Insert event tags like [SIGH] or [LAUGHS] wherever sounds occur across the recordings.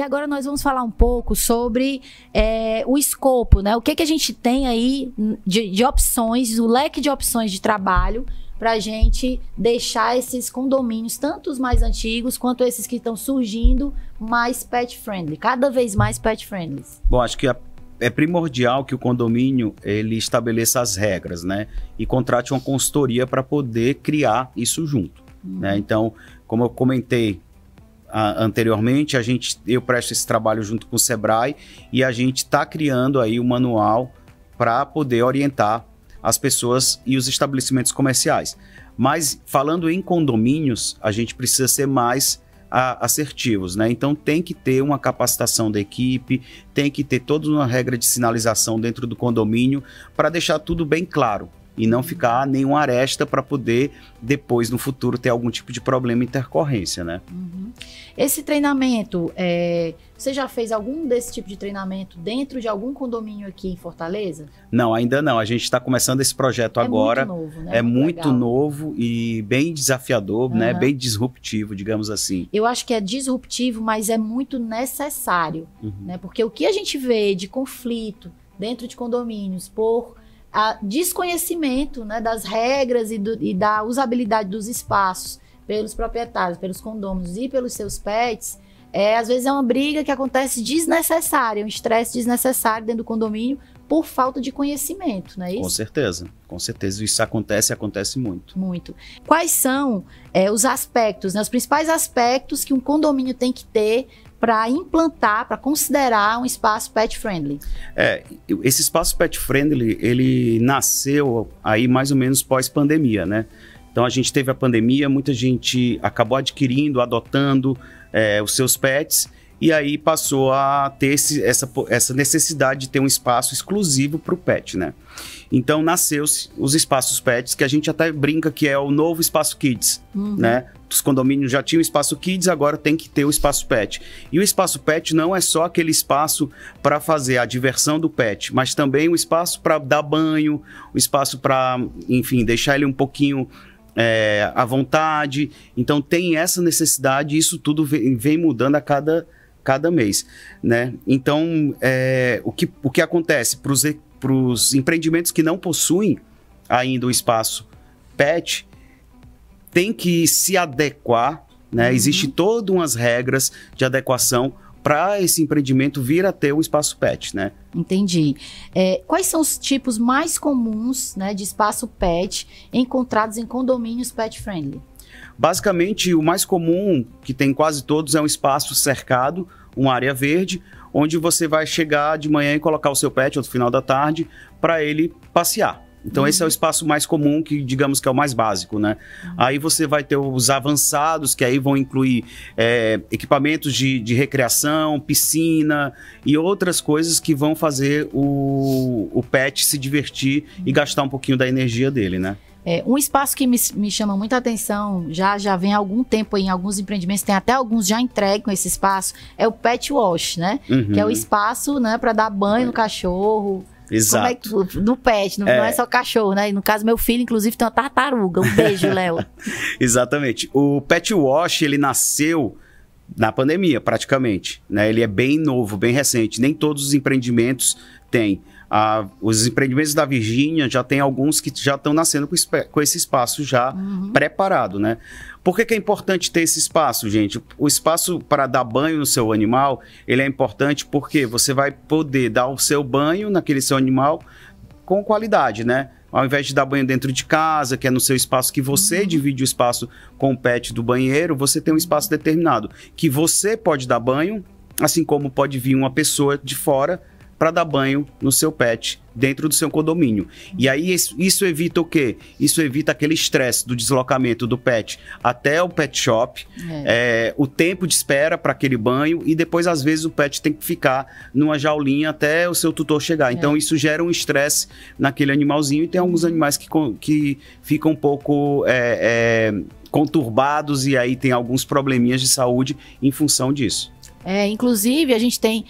E agora nós vamos falar um pouco sobre é, o escopo, né? O que, que a gente tem aí de, de opções, o leque de opções de trabalho para a gente deixar esses condomínios, tanto os mais antigos quanto esses que estão surgindo, mais pet friendly, cada vez mais pet friendly. Bom, acho que a é, é primordial que o condomínio ele estabeleça as regras, né? E contrate uma consultoria para poder criar isso junto, né? uhum. né? Então, como eu comentei, anteriormente, a gente, eu presto esse trabalho junto com o Sebrae e a gente está criando aí o um manual para poder orientar as pessoas e os estabelecimentos comerciais. Mas falando em condomínios, a gente precisa ser mais a, assertivos, né? Então tem que ter uma capacitação da equipe, tem que ter toda uma regra de sinalização dentro do condomínio para deixar tudo bem claro e não ficar nenhuma aresta para poder depois no futuro ter algum tipo de problema intercorrência, né? Uhum. Esse treinamento, é... você já fez algum desse tipo de treinamento dentro de algum condomínio aqui em Fortaleza? Não, ainda não. A gente está começando esse projeto é agora. É muito novo, né? É muito novo e bem desafiador, uhum. né? Bem disruptivo, digamos assim. Eu acho que é disruptivo, mas é muito necessário, uhum. né? Porque o que a gente vê de conflito dentro de condomínios por a desconhecimento né, das regras e, do, e, da usabilidade dos espaços pelos proprietários, pelos condôminos e pelos seus pets, é, às vezes é uma briga que acontece desnecessária, um estresse desnecessário dentro do condomínio por falta de conhecimento, não é isso? Com certeza, com certeza. Isso acontece e acontece muito. Muito. Quais são é, os aspectos, né, os principais aspectos que um condomínio tem que ter para implantar, para considerar um espaço pet friendly? É, esse espaço pet friendly, ele nasceu aí mais ou menos pós-pandemia, né? Então a gente teve a pandemia, muita gente acabou adquirindo, adotando é, os seus pets e aí passou a ter esse, essa, essa necessidade de ter um espaço exclusivo para o pet, né? Então nasceu os espaços pets, que a gente até brinca que é o novo espaço kids, uhum. né? Os condomínios já tinham espaço kids, agora tem que ter o espaço pet. E o espaço pet não é só aquele espaço para fazer a diversão do pet, mas também um espaço para dar banho, um espaço para, enfim, deixar ele um pouquinho é, à vontade. Então tem essa necessidade, isso tudo vem, vem mudando a cada cada mês, né? Então, é, o, que, o que acontece para os empreendimentos que não possuem ainda o espaço PET, tem que se adequar, né? Uhum. Existe todas umas regras de adequação para esse empreendimento vir a ter um espaço PET, né? Entendi. É, quais são os tipos mais comuns né, de espaço PET encontrados em condomínios PET friendly? Basicamente, o mais comum que tem quase todos é um espaço cercado, uma área verde, onde você vai chegar de manhã e colocar o seu pet ou no final da tarde para ele passear. Então, uhum. esse é o uhum. espaço mais comum, que digamos que é o mais básico, né? Uhum. Aí você vai ter os avançados, que aí vão incluir é, equipamentos de, de, recreação, piscina e outras coisas que vão fazer o, o pet se divertir uhum. e gastar um pouquinho da energia dele, né? É, um espaço que me, me, chama muita atenção, já já vem há algum tempo em alguns empreendimentos, tem até alguns já entregam esse espaço, é o pet wash, né? Uhum. Que é o uhum. espaço né, para dar banho no é. cachorro. Exato. Como é que, no pet, não é. não é só cachorro, né? no caso, meu filho, inclusive, tem uma tartaruga. Um beijo, [LAUGHS] Léo. Exatamente. O pet wash, ele nasceu na pandemia, praticamente. Né? Ele é bem novo, bem recente. Nem todos os empreendimentos têm os empreendimentos da Virgínia já tem alguns que já estão nascendo com, com, esse espaço já uhum. preparado, né? Por que, que, é importante ter esse espaço, gente? O espaço para dar banho no seu animal, ele é importante porque você vai poder dar o seu banho naquele seu animal com qualidade, né? Ao invés de dar banho dentro de casa, que é no seu espaço que você uhum. divide o espaço com o pet do banheiro, você tem um espaço determinado que você pode dar banho, assim como pode vir uma pessoa de fora para dar banho no seu pet dentro do seu condomínio. E aí isso evita o quê? Isso evita aquele estresse do deslocamento do pet até o pet shop, é. É, o tempo de espera para aquele banho e depois às vezes o pet tem que ficar numa jaulinha até o seu tutor chegar. Então, é. Então isso gera um estresse naquele animalzinho e tem alguns animais que, que ficam um pouco é, é, conturbados e aí tem alguns probleminhas de saúde em função disso. É, inclusive, a gente tem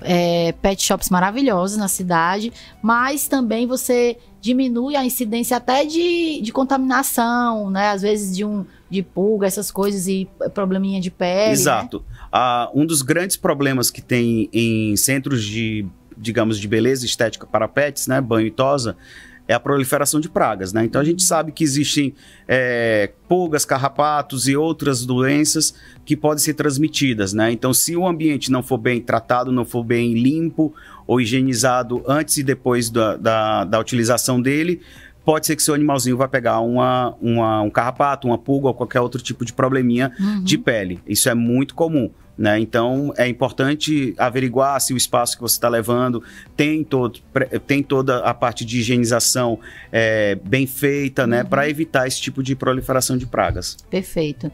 é, pet shops maravilhosos na cidade, mas também você diminui a incidência até de, de contaminação, né? Às vezes de um de pulga, essas coisas e probleminha de pele. Exato. Né? Ah, um dos grandes problemas que tem em centros de, digamos, de beleza estética para pets, né? Banho e tosa, é a proliferação de pragas, né? Então a gente sabe que existem é, pulgas, carrapatos e outras doenças que podem ser transmitidas, né? Então se o ambiente não for bem tratado, não for bem limpo ou higienizado antes e depois da, da, da utilização dele, pode ser que seu animalzinho vai pegar uma, uma, um carrapato, uma pulga ou qualquer outro tipo de probleminha uhum. de pele. Isso é muito comum. Né? Então, é importante averiguar se o espaço que você está levando tem, todo, tem toda a parte de higienização é, bem feita, né? Uhum. Para evitar esse tipo de proliferação de pragas. Perfeito.